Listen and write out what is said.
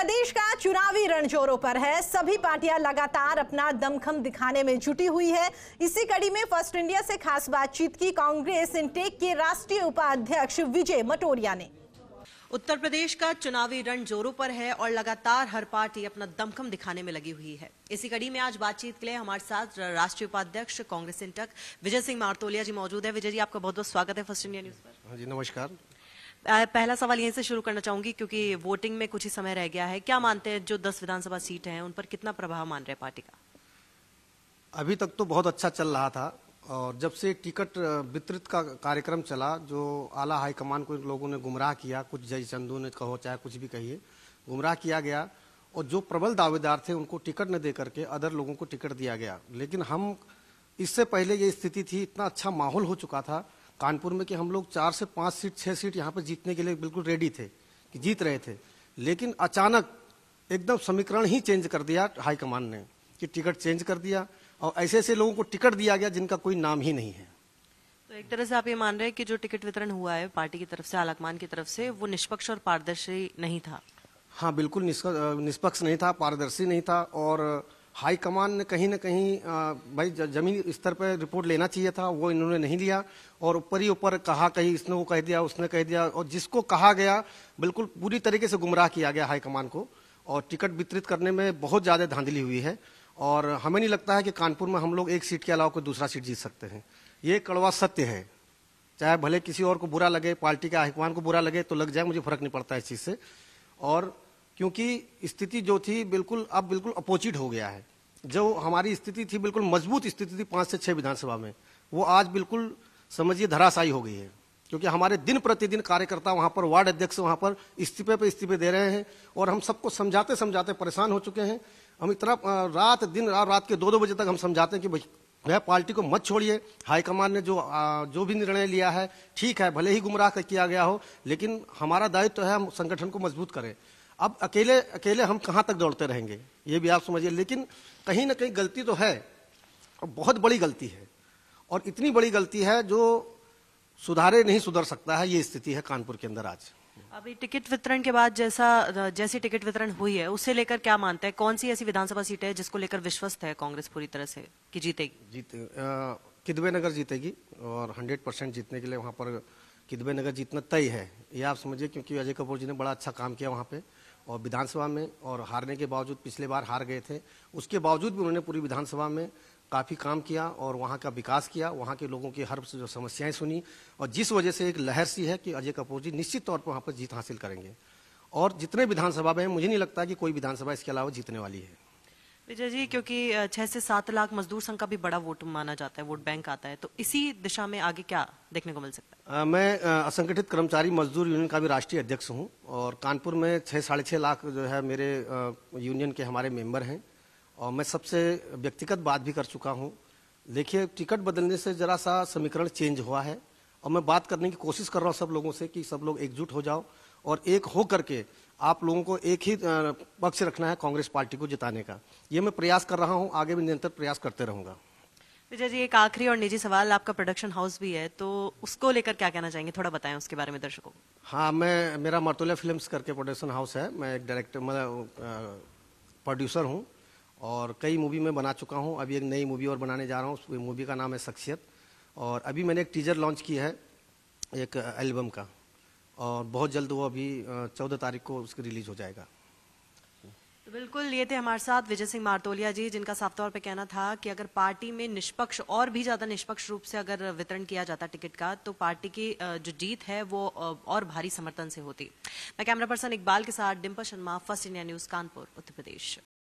प्रदेश का चुनावी रणजोरों पर है सभी पार्टियां लगातार अपना दमखम दिखाने में जुटी हुई है इसी कड़ी में फर्स्ट इंडिया से खास बातचीत की कांग्रेस इंटेक के राष्ट्रीय उपाध्यक्ष विजय मटोरिया ने उत्तर प्रदेश का चुनावी रण जोरों पर है और लगातार हर पार्टी अपना दमखम दिखाने में लगी हुई है इसी कड़ी में आज बातचीत के लिए हमारे साथ राष्ट्रीय उपाध्यक्ष कांग्रेस इंटक विजय सिंह मारतोलिया जी मौजूद है विजय जी आपका बहुत बहुत स्वागत है फर्स्ट इंडिया न्यूज पर हाँ जी नमस्कार पहला सवाल यहीं से शुरू करना चाहूंगी क्योंकि वोटिंग में कुछ ही समय रह गया है क्या मानते हैं जो दस विधानसभा सीट है उन पर कितना प्रभाव मान रहे पार्टी का अभी तक तो बहुत अच्छा चल रहा था और जब से टिकट वितरित का कार्यक्रम चला जो आला हाईकमान को लोगों ने गुमराह किया कुछ जय चंदू ने कहो चाहे कुछ भी कहिए गुमराह किया गया और जो प्रबल दावेदार थे उनको टिकट न दे करके अदर लोगों को टिकट दिया गया लेकिन हम इससे पहले ये स्थिति थी इतना अच्छा माहौल हो चुका था कानपुर में कि हम लोग चार से पांच सीट छह सीट यहाँ पर जीतने के लिए बिल्कुल रेडी थे कि जीत रहे थे लेकिन अचानक एकदम समीकरण ही चेंज कर दिया हाईकमान ने कि टिकट चेंज कर दिया और ऐसे ऐसे लोगों को टिकट दिया गया जिनका कोई नाम ही नहीं है तो एक तरह से आप ये मान रहे हैं कि जो टिकट वितरण हुआ है पार्टी की तरफ से आलाकमान की तरफ से वो निष्पक्ष और पारदर्शी नहीं था हाँ बिल्कुल निष्पक्ष नहीं था पारदर्शी नहीं था और हाईकमान ने कहीं ना कहीं भाई जमीन स्तर पर रिपोर्ट लेना चाहिए था वो इन्होंने नहीं लिया और ऊपर ही ऊपर कहा कहीं इसने वो कह दिया उसने कह दिया और जिसको कहा गया बिल्कुल पूरी तरीके से गुमराह किया गया हाईकमान को और टिकट वितरित करने में बहुत ज़्यादा धांधली हुई है और हमें नहीं लगता है कि कानपुर में हम लोग एक सीट के अलावा कोई दूसरा सीट जीत सकते हैं ये कड़वा सत्य है चाहे भले किसी और को बुरा लगे पार्टी के हाईकमान को बुरा लगे तो लग जाए मुझे फर्क नहीं पड़ता इस चीज़ से और क्योंकि स्थिति जो थी बिल्कुल अब बिल्कुल अपोचिट हो गया है जो हमारी स्थिति थी बिल्कुल मजबूत स्थिति थी पांच से छह विधानसभा में वो आज बिल्कुल समझिए धराशायी हो गई है क्योंकि हमारे दिन प्रतिदिन कार्यकर्ता वहां पर वार्ड अध्यक्ष वहां पर इस्तीफे पर इस्तीफे दे रहे हैं और हम सबको समझाते समझाते परेशान हो चुके हैं हम इतना रात दिन रात के दो दो बजे तक हम समझाते हैं कि वह पार्टी को मत छोड़िए हाईकमान ने जो आ, जो भी निर्णय लिया है ठीक है भले ही गुमराह किया गया हो लेकिन हमारा दायित्व तो है हम संगठन को मजबूत करें अब अकेले अकेले हम कहाँ तक दौड़ते रहेंगे ये भी आप समझिए लेकिन कहीं ना कहीं गलती तो है और बहुत बड़ी गलती है और इतनी बड़ी गलती है जो सुधारे नहीं सुधर सकता है ये स्थिति है कानपुर के अंदर आज अभी टिकट वितरण के बाद जैसा जैसी टिकट वितरण हुई है उससे लेकर क्या मानते हैं कौन सी ऐसी विधानसभा सीट है जिसको लेकर विश्वस्त है कांग्रेस पूरी तरह से कि जीतेगी जीते किदवे नगर जीतेगी और 100 परसेंट जीतने के लिए वहाँ पर किदवे नगर जीतना तय है ये आप समझिए क्योंकि अजय कपूर जी ने बड़ा अच्छा काम किया वहाँ पर और विधानसभा में और हारने के बावजूद पिछले बार हार गए थे उसके बावजूद भी उन्होंने पूरी विधानसभा में काफ़ी काम किया और वहाँ का विकास किया वहाँ के लोगों की हर जो समस्याएं सुनी और जिस वजह से एक लहर सी है कि अजय कपूर जी निश्चित तौर पर वहाँ पर जीत हासिल करेंगे और जितने विधानसभा में मुझे नहीं लगता कि कोई विधानसभा इसके अलावा जीतने वाली है विजय जी क्योंकि छह से सात लाख मजदूर संघ का भी बड़ा वोट माना जाता है वोट बैंक आता है तो इसी दिशा में आगे क्या देखने को मिल सकता है आ, मैं असंगठित कर्मचारी मजदूर यूनियन का भी राष्ट्रीय अध्यक्ष हूं और कानपुर में छः साढ़े छः लाख जो है मेरे यूनियन के हमारे मेंबर हैं और मैं सबसे व्यक्तिगत बात भी कर चुका हूँ देखिये टिकट बदलने से जरा सा समीकरण चेंज हुआ है और मैं बात करने की कोशिश कर रहा हूँ सब लोगों से कि सब लोग एकजुट हो जाओ और एक हो करके आप लोगों को एक ही पक्ष रखना है कांग्रेस पार्टी को जिताने का ये मैं प्रयास कर रहा हूँ आगे भी निरंतर प्रयास करते रहूंगा विजय जी एक आखिरी और निजी सवाल आपका प्रोडक्शन हाउस भी है तो उसको लेकर क्या कहना चाहेंगे थोड़ा बताएं उसके बारे में दर्शकों हाँ मैं मेरा मर्तोलिया फिल्म्स करके प्रोडक्शन हाउस है मैं एक डायरेक्टर मतलब प्रोड्यूसर हूँ और कई मूवी में बना चुका हूँ अभी एक नई मूवी और बनाने जा रहा हूँ उस मूवी का नाम है शख्सियत और अभी मैंने एक टीजर लॉन्च किया है एक एल्बम का और बहुत जल्द वो अभी चौदह तारीख को उसकी रिलीज हो जाएगा तो बिल्कुल ये थे हमारे साथ विजय सिंह मारतोलिया जी जिनका साफ तौर पे कहना था कि अगर पार्टी में निष्पक्ष और भी ज्यादा निष्पक्ष रूप से अगर वितरण किया जाता टिकट का तो पार्टी की जो जीत है वो और भारी समर्थन से होती मैं कैमरा पर्सन इकबाल के साथ Dimple Sharma first India news Kanpur Uttar प्रदेश